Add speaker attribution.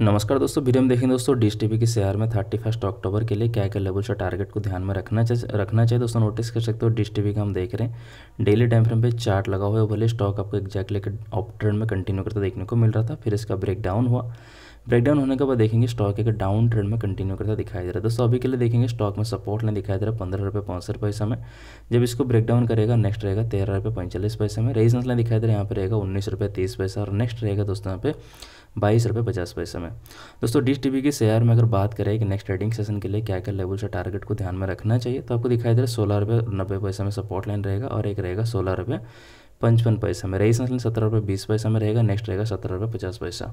Speaker 1: नमस्कार दोस्तों वीडियो में देखेंगे दोस्तों डिश टी के शेयर में थर्टी फर्स्ट अक्टूबर के लिए क्या क्या लेवल से टारगेट को ध्यान में रखना चाहिए रखना चाहिए दोस्तों नोटिस कर सकते हो डिस टी का हम देख रहे हैं डेली टाइम फ्रेम पे चार्ट लगा हुआ है भले स्टॉक आपको एक्जैक्टली अप ट्रेंड में कंटिन्यू करता देखने को मिल रहा था फिर इसका डाउन हुआ ब्रेकडाउन होने के बाद देखेंगे स्टॉक एक डाउन ट्रेंड में कंटिन्यू करता दिखाई दे रहा है दोस्तों अभी के लिए देखेंगे स्टॉक में सपोर्ट लाइन दिखाई दे रहा है पंद्रह रुपये पैंसठ पैसा में जब इसको ब्रेकडाउन करेगा नेक्स्ट रहेगा तेरह रुपये पैंतालीस पैसे में रेजिस्टेंस लाइन दिखाई दे रहा है यहाँ पर रहेगा उन्नीस रुपये तीस पैसा और नेक्स्ट रहेगा दोस्तों यहाँ पे बाईस रुपये पचास पैसे में दोस्तों डिश टीवी के शेयर में अगर बात करें कि नेक्स्ट ट्रेडिंग सेशन के लिए क्या क्या लेवल से टारगेट को ध्यान में रखना चाहिए तो आपको दिखाई दे रहा है सोलह रुपये नब्बे पैसे में सपोर्ट लाइन रहेगा और एक रहेगा सोलह रुपये पचपन पैसा में लाइन सत्रह रुपये बीस पैसा में रहेगा नेक्स्ट रहेगा सत्रह रुपये पचास पैसा